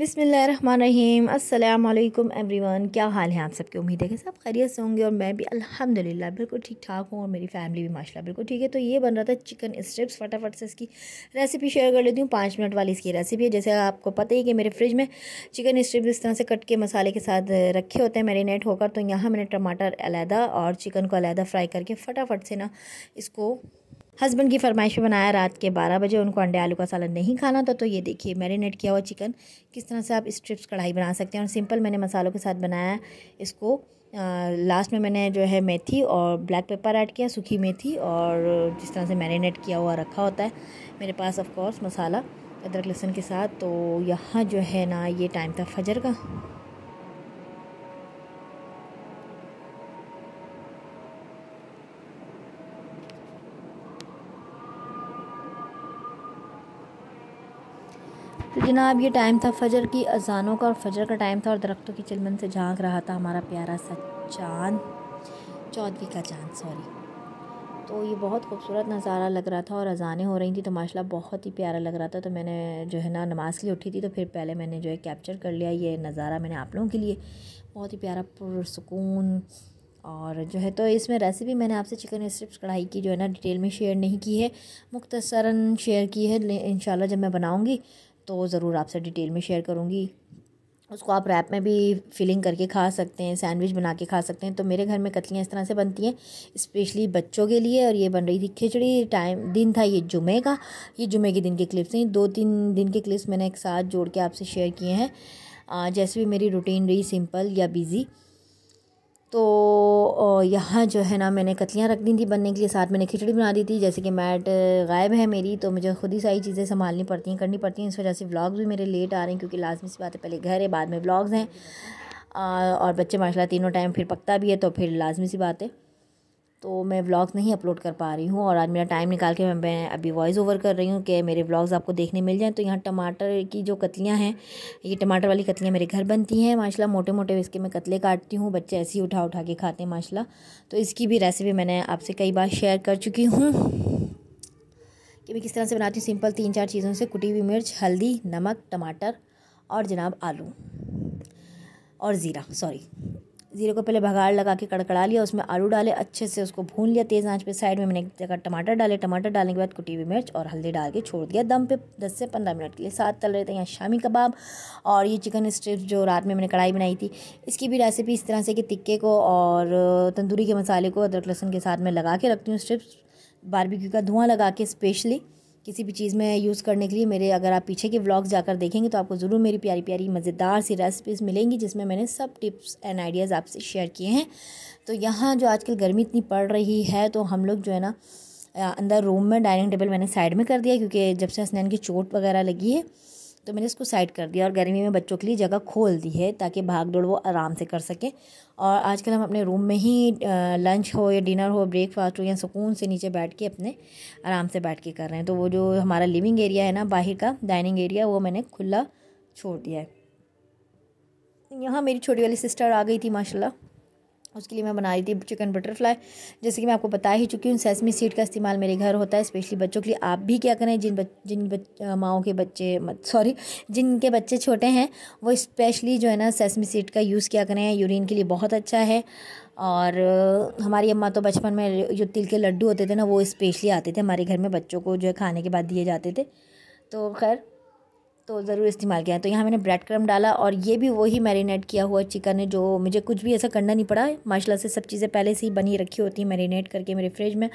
बिसमीम् अल्लाम एवरीवन क्या हाल है आप सबके उम्मीद है कि सब खैरियत से होंगे और मैं भी अल्हम्दुलिल्लाह बिल्कुल ठीक ठाक हूँ और मेरी फैमिली भी माशाल्लाह बिल्कुल ठीक है तो ये बन रहा था चिकन स्ट्रिप्स फटाफट से इसकी रेसिपी शेयर कर लेती हूँ पाँच मिनट वाली इसकी रेसिपी है जैसे आपको पता ही कि मेरे फ्रिज में चिकन स्ट्रिप्स इस तरह से कट के मसाले के साथ रखे होते हैं मेरीनेट होकर तो यहाँ मैंने टमाटर अलहदा और चिकन को अलहदा फ्राई करके फ़टाफट से ना इसको हस्बैंड की फरमाइश पे बनाया रात के बारह बजे उनको अंडे आलू का सालन नहीं खाना था तो ये देखिए मैरिनेट किया हुआ चिकन किस तरह से आप स्ट्रिप्स कढ़ाई बना सकते हैं और सिंपल मैंने मसालों के साथ बनाया इसको आ, लास्ट में मैंने जो है मेथी और ब्लैक पेपर ऐड किया सूखी मेथी और जिस तरह से मैरिनेट किया हुआ रखा होता है मेरे पास ऑफ कोर्स मसाला अदरक लहसुन के साथ तो यहाँ जो है ना ये टाइम था फजर का जनाब ये टाइम था फजर की अजानों का और फजर का टाइम था और दरख्तों की चिलमन से झांक रहा था हमारा प्यारा सा चांद चौधरी का चाँद सॉरी तो ये बहुत खूबसूरत नज़ारा लग रहा था और अजानें हो रही थी तो माशाला बहुत ही प्यारा लग रहा था तो मैंने जो है ना नमाज़ के लिए उठी थी तो फिर पहले मैंने जो है कैप्चर कर लिया ये नज़ारा मैंने आप लोगों के लिए बहुत ही प्यारा पुरसकून और जो है तो इसमें रेसिपी मैंने आपसे चिकन स्ट्रिप्स कढ़ाई की जो है ना डिटेल में शेयर नहीं की है मुख्तसरा शेयर की है इन जब मैं बनाऊँगी तो ज़रूर आपसे डिटेल में शेयर करूँगी उसको आप रैप में भी फिलिंग करके खा सकते हैं सैंडविच बना के खा सकते हैं तो मेरे घर में कतलियाँ इस तरह से बनती हैं स्पेशली बच्चों के लिए और ये बन रही थी खिचड़ी टाइम दिन था ये जुमे का ये जुमे के दिन के क्लिप्स हैं दो तीन दिन के क्लिप्स मैंने एक साथ जोड़ के आपसे शेयर किए हैं जैसे भी मेरी रूटीन रही सिंपल या बिज़ी तो यहाँ जो है ना मैंने कतलियाँ रख दी थी बनने के लिए साथ मैंने खिचड़ी बना दी थी जैसे कि मैट गायब है मेरी तो मुझे खुद ही सारी चीज़ें संभालनी पड़ती हैं करनी पड़ती हैं इस वजह से व्लॉग्स भी मेरे लेट आ रहे हैं क्योंकि लाजमी सी बात है पहले घर है बाद में व्लॉग्स हैं और बच्चे माशाल्लाह तीनों टाइम फिर पकता भी है तो फिर लाजमी सी बात है तो मैं व्लॉग्स नहीं अपलोड कर पा रही हूँ और आज मेरा टाइम निकाल के मैं अभी वॉइस ओवर कर रही हूँ कि मेरे व्लॉग्स आपको देखने मिल जाएँ तो यहाँ टमाटर की जो कतलियाँ हैं ये टमाटर वाली कतलियाँ मेरे घर बनती हैं माशाल्लाह मोटे मोटे इसके मैं कतले काटती हूँ बच्चे ऐसे ही उठा उठा के खाते हैं माशाला तो इसकी भी रेसिपी मैंने आपसे कई बार शेयर कर चुकी हूँ कि मैं किस तरह से बनाती हूँ सिंपल तीन चार चीज़ों से कुटी हुई मिर्च हल्दी नमक टमाटर और जनाब आलू और ज़ीरा सॉरी ज़ीरे को पहले भगाड़ लगा के कड़कड़ा लिया उसमें आलू डाले अच्छे से उसको भून लिया तेज़ आंच पे साइड में मैंने एक जगह टमाटर डाले टमाटर डालने के बाद कुटी हुई मिर्च और हल्दी डाल के छोड़ दिया दम पे 10 से 15 मिनट के लिए साथ तल रहे थे यहाँ शामी कबाब और ये चिकन स्ट्रिप्स जो रात में मैंने कढ़ाई बनाई थी इसकी भी रेसिपी इस तरह से कि तिक्के को और तंदूरी के मसाले को अदरक लहसुन के साथ में लगा के रखती हूँ स्ट्रिप्स बारबिक्यू का धुआं लगा के स्पेशली किसी भी चीज़ में यूज़ करने के लिए मेरे अगर आप पीछे के व्लॉग्स जाकर देखेंगे तो आपको ज़रूर मेरी प्यारी प्यारी मज़ेदार सी रेसिपीज़ मिलेंगी जिसमें मैंने सब टिप्स एंड आइडियाज़ आपसे शेयर किए हैं तो यहाँ जो आजकल गर्मी इतनी पड़ रही है तो हम लोग जो है ना अंदर रूम में डाइनिंग टेबल मैंने साइड में कर दिया क्योंकि जब से हसनैन की चोट वगैरह लगी है तो मैंने इसको साइड कर दिया और गर्मी में बच्चों के लिए जगह खोल दी है ताकि भाग दौड़ वो आराम से कर सकें और आजकल हम अपने रूम में ही लंच हो या डिनर हो ब्रेकफास्ट हो या सुकून से नीचे बैठ के अपने आराम से बैठ के कर रहे हैं तो वो जो हमारा लिविंग एरिया है ना बाहर का डाइनिंग एरिया वो मैंने खुला छोड़ दिया है यहाँ मेरी छोटी वाली सिस्टर आ गई थी माशाल्लाह उसके लिए मैं बना रही थी चिकन बटरफ्लाई जैसे कि मैं आपको बता ही चुकी हूँ सेसमी सीड का इस्तेमाल मेरे घर होता है स्पेशली बच्चों के लिए आप भी क्या करें जिन बच, जिन बच, माओ के बच्चे सॉरी जिनके बच्चे छोटे हैं वो स्पेशली जो है ना सेसमी सीड का यूज़ क्या करें यूरिन के लिए बहुत अच्छा है और हमारी अम्मा तो बचपन में जो तिल के लड्डू होते थे ना वो स्पेशली आते थे हमारे घर में बच्चों को जो है खाने के बाद दिए जाते थे तो खैर तो ज़रूर इस्तेमाल किया है तो यहाँ मैंने ब्रेड क्रम डाला और ये भी वही मैरिनेट किया हुआ चिकन है जो मुझे कुछ भी ऐसा करना नहीं पड़ा माशाल्लाह से सब चीज़ें पहले से ही बनी रखी होती हैं मैरिनेट करके मेरे फ्रिज में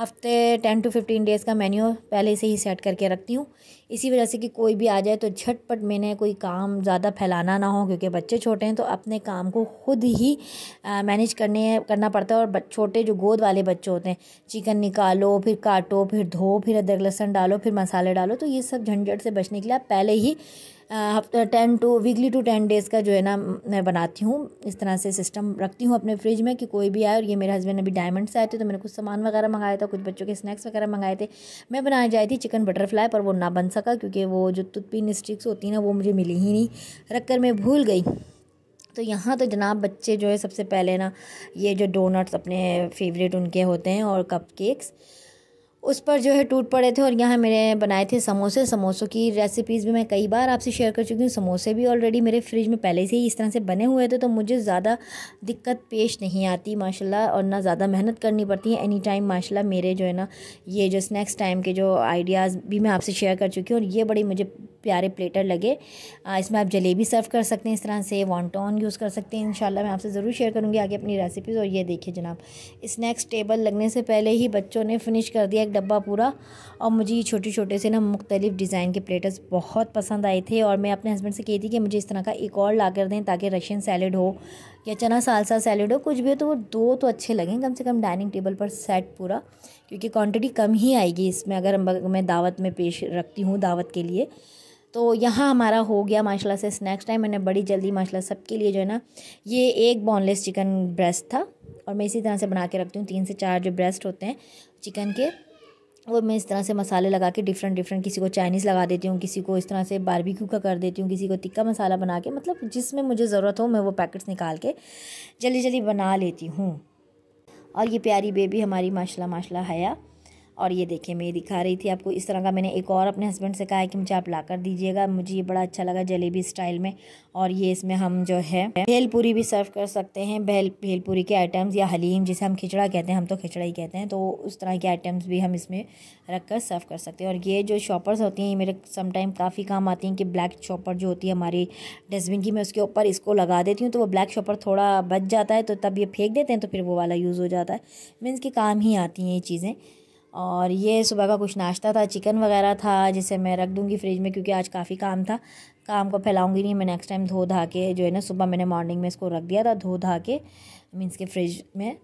हफ्ते टेन टू फिफ्टीन डेज़ का मेन्यू पहले से ही सेट करके रखती हूँ इसी वजह से कि कोई भी आ जाए तो झटपट मैंने कोई काम ज़्यादा फैलाना ना हो क्योंकि बच्चे छोटे हैं तो अपने काम को खुद ही मैनेज करने करना पड़ता है और छोटे जो गोद वाले बच्चे होते हैं चिकन निकालो फिर काटो फिर धो फिर अदरक लहसन डालो फिर मसाले डालो तो ये सब झंझट से बचने के लिए पहले ही हफ्ता ten to weekly to ten days का जो है ना मैं बनाती हूँ इस तरह से सिस्टम रखती हूँ अपने फ्रिज में कि कोई भी आए और ये मेरे हस्बैंड अभी डायमंड से आए थे तो मैंने कुछ सामान वगैरह मंगाया था कुछ बच्चों के स्नैक्स वगैरह मंगाए थे मैं बनाई जाए थी चिकन बटरफ्लाई पर वो ना बन सका क्योंकि वो जो तुतपिन स्टिक्स होती ना वो मुझे मिली ही नहीं रख कर मैं भूल गई तो यहाँ तो जनाब बच्चे जो है सबसे पहले ना ये जो डोनट्स अपने फेवरेट उनके होते हैं और कप केक्स उस पर जो है टूट पड़े थे और यहाँ मैंने बनाए थे समोसे समोसों की रेसिपीज़ भी मैं कई बार आपसे शेयर कर चुकी हूँ समोसे भी ऑलरेडी मेरे फ्रिज में पहले से ही इस तरह से बने हुए थे तो मुझे ज़्यादा दिक्कत पेश नहीं आती माशाल्लाह और ना ज़्यादा मेहनत करनी पड़ती है एनी टाइम माशाल्लाह मेरे जो है ना ये जो स्नैक्स टाइम के जो आइडियाज़ भी मैं आपसे शेयर कर चुकी हूँ और ये बड़ी मुझे प्यारे प्लेटर लगे इसमें आप जलेबी सर्व कर सकते हैं इस तरह से वॉन्टॉन यूज़ कर सकते हैं इन मैं आपसे ज़रूर शेयर करूँगी आगे अपनी रेसिपीज़ और ये देखिए जनाब स्नैक्स टेबल लगने से पहले ही बच्चों ने फिनिश कर दिया एक डब्बा पूरा और मुझे ये छोटे छोटे से ना मुख्तलिफ़ डिज़ाइन के प्लेटर्स बहुत पसंद आए थे और मैं अपने हस्बैंड से कही थी कि मुझे इस तरह का एक और ला कर दें ताकि रशियन सैलड हो या चना सालसा सैलड हो कुछ भी हो तो वो दो तो अच्छे लगें कम से कम डाइनिंग टेबल पर सेट पूरा क्योंकि क्वांटिटी कम ही आएगी इसमें अगर मैं दावत में पेश रखती हूँ दावत के लिए तो यहाँ हमारा हो गया माशाल्लाह से स्नैक्स टाइम मैंने बड़ी जल्दी माशाल्लाह सबके लिए जो है ना ये एक बोनलेस चिकन ब्रेस्ट था और मैं इसी तरह से बना के रखती हूँ तीन से चार जो ब्रेस्ट होते हैं चिकन के वो मैं इस तरह से मसाले लगा के डिफरेंट डिफरेंट किसी को चाइनीज़ लगा देती हूँ किसी को इस तरह से बारबेक्यू का कर देती हूँ किसी को तिक्का मसाला बना के मतलब जिसमें मुझे ज़रूरत हो मैं वो पैकेट्स निकाल के जल्दी जल्दी बना लेती हूँ और ये प्यारी बेबी हमारी माशाल्लाह माशाल्लाह हया और ये देखिए मैं ये दिखा रही थी आपको इस तरह का मैंने एक और अपने हस्बैंड से कहा है कि मुझे आप ला कर दीजिएगा मुझे ये बड़ा अच्छा लगा जलेबी स्टाइल में और ये इसमें हम जो है भेलपूरी भी सर्व कर सकते हैं भेल भेलपूरी के आइटम्स या हलीम जिसे हम खिचड़ा कहते हैं हम तो खिचड़ा ही कहते हैं तो उस तरह के आइटम्स भी हम इसमें रख कर सर्व कर सकते हैं और ये जो शॉपर्स होती हैं ये मेरे समटाइम काफ़ी काम आती हैं कि ब्लैक शॉपर जो होती है हमारी डस्टबिन की मैं उसके ऊपर इसको लगा देती हूँ तो वो ब्लैक शॉपर थोड़ा बच जाता है तो तब ये फेंक देते हैं तो फिर वो वाला यूज़ हो जाता है मीन्स के काम ही आती हैं ये चीज़ें और ये सुबह का कुछ नाश्ता था चिकन वगैरह था जिसे मैं रख दूँगी फ्रिज में क्योंकि आज काफ़ी काम था काम को फैलाऊँगी नहीं मैं नेक्स्ट टाइम धो धा के जो है ना सुबह मैंने मॉर्निंग में इसको रख दिया था धो धा के मीन्स के फ्रिज में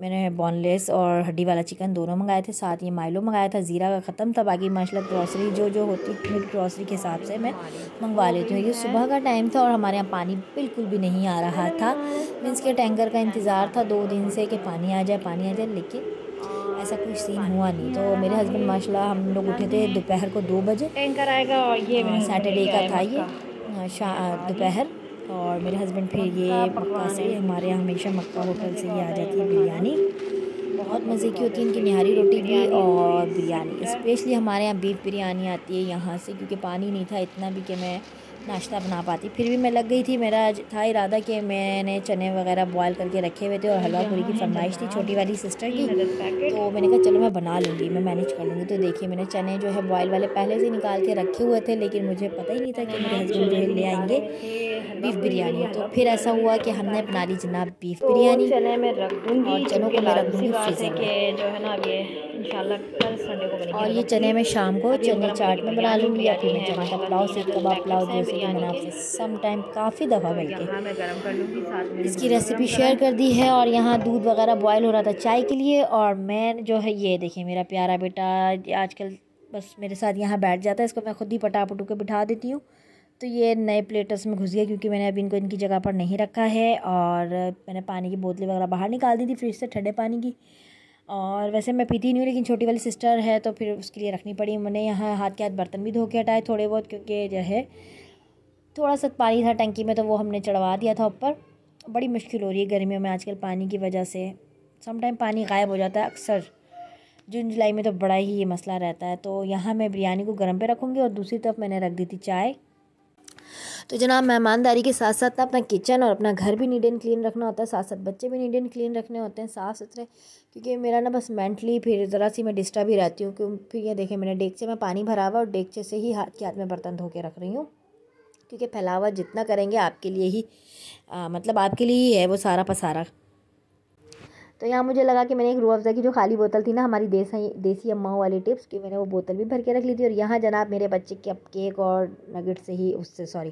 मैंने बोनलेस और हड्डी वाला चिकन दोनों मंगाए थे साथ ये माइलो मंगाया था ज़ीरा का ख़त्म था बाकी माशा ग्रॉसरी जो जो होती है ग्रॉसरी के हिसाब से मैं मंगवा लेती हूँ ये सुबह का टाइम था और हमारे यहाँ पानी बिल्कुल भी नहीं आ रहा था मीन्स के टैंकर का इंतज़ार था दो दिन से कि पानी आ जाए पानी आ जाए लेकिन ऐसा कुछ सीन हुआ नहीं तो मेरे हस्बैंड माशाल्लाह हम लोग उठे थे दोपहर को दो बजे टैंकर आएगा और ये सैटरडे हाँ, का था ये हाँ, दोपहर और मेरे हस्बैंड फिर ये मक्का से हमारे यहाँ हमेशा मक्का होटल से ही आ जाती है बिरयानी बहुत मज़े की होती है इनकी निहारी रोटी भी और बिरयानी स्पेशली हमारे यहाँ बीफ बिरयानी आती है यहाँ से क्योंकि पानी नहीं था इतना भी कि मैं नाश्ता बना पाती फिर भी मैं लग गई थी मेरा था इरादा कि मैंने चने वगैरह बॉयल करके रखे हुए थे और हलवा पूरी की फरमाइश थी छोटी वाली सिस्टर की तो मैंने कहा चलो मैं बना लूँगी मैं मैनेज कर लूँगी तो देखिए मैंने चने जो है बॉयल वाले पहले से निकाल के रखे हुए थे लेकिन मुझे पता ही नहीं था कि मेरे हस्बैंड जो है ले आएंगे बीफ बिरयानी तो फिर ऐसा हुआ कि हमने बना ली जनाब बीफ बिरयानी तो चने में रख दूँगी चनों को मैं रख दूँगी जो है ना ये और ये चने में शाम को चने चाट में बना लूँगी या फिर मैं का पुलाव से कबाब पुलाव जैसे कि मैंने आपसे सम टाइम काफ़ी दफ़ा बल्कि इसकी रेसिपी शेयर कर दी है और यहाँ दूध वगैरह बॉयल हो रहा था चाय के लिए और मैं जो है ये देखिए मेरा प्यारा बेटा आजकल बस मेरे साथ यहाँ बैठ जाता है इसको मैं खुद ही पटापटू के बिठा देती हूँ तो ये नए प्लेटर्स में घुस गया क्योंकि मैंने अभी इनको इनकी जगह पर नहीं रखा है और मैंने पानी की बोतलें वगैरह बाहर निकाल दी थी फ्रिज से ठंडे पानी की और वैसे मैं पीती नहीं हूँ लेकिन छोटी वाली सिस्टर है तो फिर उसके लिए रखनी पड़ी मैंने यहाँ हाथ के हाथ बर्तन भी धो के हटाए थोड़े बहुत क्योंकि जो है थोड़ा सा पानी था टंकी में तो वो हमने चढ़वा दिया था ऊपर बड़ी मुश्किल हो रही है गर्मियों में आजकल पानी की वजह से समटाइम पानी गायब हो जाता है अक्सर जून जुलाई में तो बड़ा ही ये मसला रहता है तो यहाँ मैं बिरयानी को गर्म पे रखूँगी और दूसरी तरफ मैंने रख दी थी चाय तो जनाब मेहमानदारी के साथ साथ अपना किचन और अपना घर भी नीड एंड क्लीन रखना होता है साथ साथ बच्चे भी नीड एंड क्लीन रखने होते हैं साफ़ सुथरे क्योंकि मेरा ना बस मेंटली फिर ज़रा सी मैं डिस्टर्ब ही रहती हूँ क्यों फिर ये देखें मैंने डेग से मैं पानी भरा हुआ और डेग से ही हाथ के हाथ में बर्तन धो के रख रही हूँ क्योंकि फैलावा जितना करेंगे आपके लिए ही आ, मतलब आपके लिए ही है वो सारा पसारा तो यहाँ मुझे लगा कि मैंने एक रू अफ़ज़ा की जो खाली बोतल थी ना हमारी देसी देसी अम्माओं वाली टिप्स की मैंने वो बोतल भी भर के रख ली थी और यहाँ जनाब मेरे बच्चे के अब केक और नगेट से ही उससे सॉरी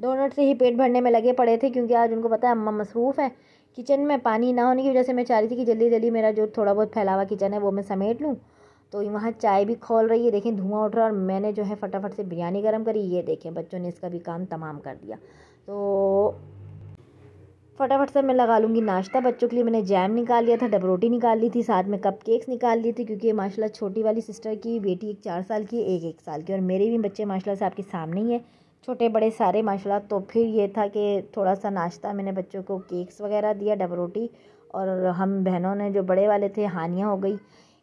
डोनट से ही पेट भरने में लगे पड़े थे क्योंकि आज उनको पता है अम्मा मसरूफ़ है किचन में पानी ना होने की वजह से मैं चाह रही थी कि जल्दी जल्दी मेरा जो थोड़ा बहुत फैलावा किचन है वो मैं समेट लूँ तो वहाँ चाय भी खोल रही है देखें धुआं उठ रहा है और मैंने जो है फटाफट से बिरयानी गर्म करी ये देखें बच्चों ने इसका भी काम तमाम कर दिया तो फटाफट से मैं लगा लूँगी नाश्ता बच्चों के लिए मैंने जैम निकाल लिया था डबरोटी निकाल ली थी साथ में कप केक्स निकाल ली थी क्योंकि माशाला छोटी वाली सिस्टर की बेटी एक चार साल की एक एक साल की और मेरे भी बच्चे माशाला से आपके सामने ही है छोटे बड़े सारे माशाला तो फिर ये था कि थोड़ा सा नाश्ता मैंने बच्चों को केक्स वगैरह दिया डबरोटी और हम बहनों ने जो बड़े वाले थे हानिया हो गई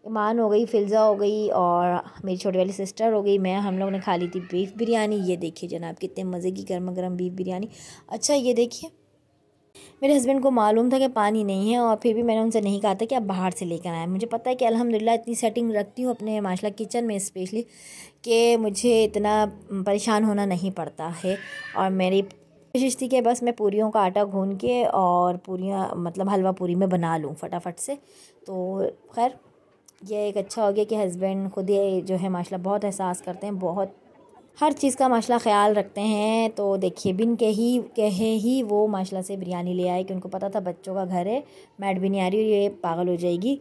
ईमान हो गई फिल्ज़ा हो गई और मेरी छोटी वाली सिस्टर हो गई मैं हम लोग ने खा ली थी बीफ़ बिरयानी ये देखिए जनाब कितने मज़े की गर्मा गर्म बीफ बिरयानी अच्छा ये देखिए मेरे हस्बैंड को मालूम था कि पानी नहीं है और फिर भी मैंने उनसे नहीं कहा था कि आप बाहर से लेकर आए मुझे पता है कि अल्हम्दुलिल्लाह इतनी सेटिंग रखती हूँ अपने माशाला किचन में स्पेशली कि मुझे इतना परेशान होना नहीं पड़ता है और मेरी कोशिश थी कि बस मैं पूरियों का आटा घून के और पूरियाँ मतलब हलवा पूरी में बना लूँ फटाफट से तो खैर यह एक अच्छा हो गया कि हस्बैंड खुद ही जो है माशाल्लाह बहुत एहसास करते हैं बहुत हर चीज़ का माशाल्लाह ख्याल रखते हैं तो देखिए बिन के ही कहे ही वो माशाल्लाह से बिरयानी ले आए कि उनको पता था बच्चों का घर है मैट भी नहीं आ रही और ये पागल हो जाएगी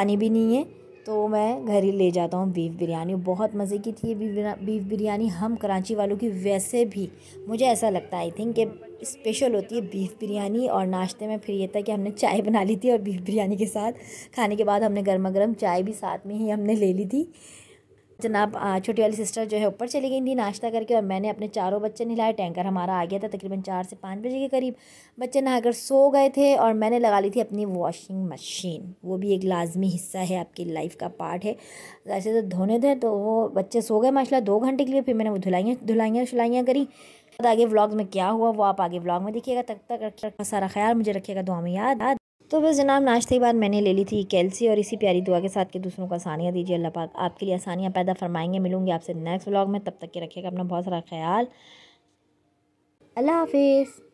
पानी भी नहीं है तो मैं घर ही ले जाता हूँ बीफ बिरयानी बहुत मज़े की थी ये बीफ बिरयानी हम कराची वालों की वैसे भी मुझे ऐसा लगता है आई थिंक कि स्पेशल होती है बीफ बिरयानी और नाश्ते में फिर ये था कि हमने चाय बना ली थी और बीफ बिरयानी के साथ खाने के बाद हमने गर्मा गर्म चाय भी साथ में ही हमने ले ली थी जनाब छोटी वाली सिस्टर जो है ऊपर चली गई थी नाश्ता करके और मैंने अपने चारों बच्चे नहलाए टैंकर हमारा आ गया था तकरीबन चार से पाँच बजे के करीब बच्चे नहाकर सो गए थे और मैंने लगा ली थी अपनी वॉशिंग मशीन वो भी एक लाजमी हिस्सा है आपकी लाइफ का पार्ट है ऐसे तो धोने थे तो वो बच्चे सो गए माशाला दो घंटे के लिए फिर मैंने वो धुलाइयाँ धुलाइयाँ शुलाइयाँ करी आगे व्लॉग में क्या हुआ वो आप आगे व्लॉग में देखिएगा तब तक, तक, तक सारा ख्याल मुझे रखिएगा दुआ में याद तो बस जनाब नाश्ते के बाद मैंने ले ली थी कैल्सी और इसी प्यारी दुआ के साथ के दूसरों को आसानियाँ दीजिए अल्लाह पाक आपके लिए आसानियाँ पैदा फरमाएंगे मिलूंगी आपसे नेक्स्ट व्लॉग में तब तक के रखिएगा अपना बहुत सारा ख्याल अल्लाह हाफिज़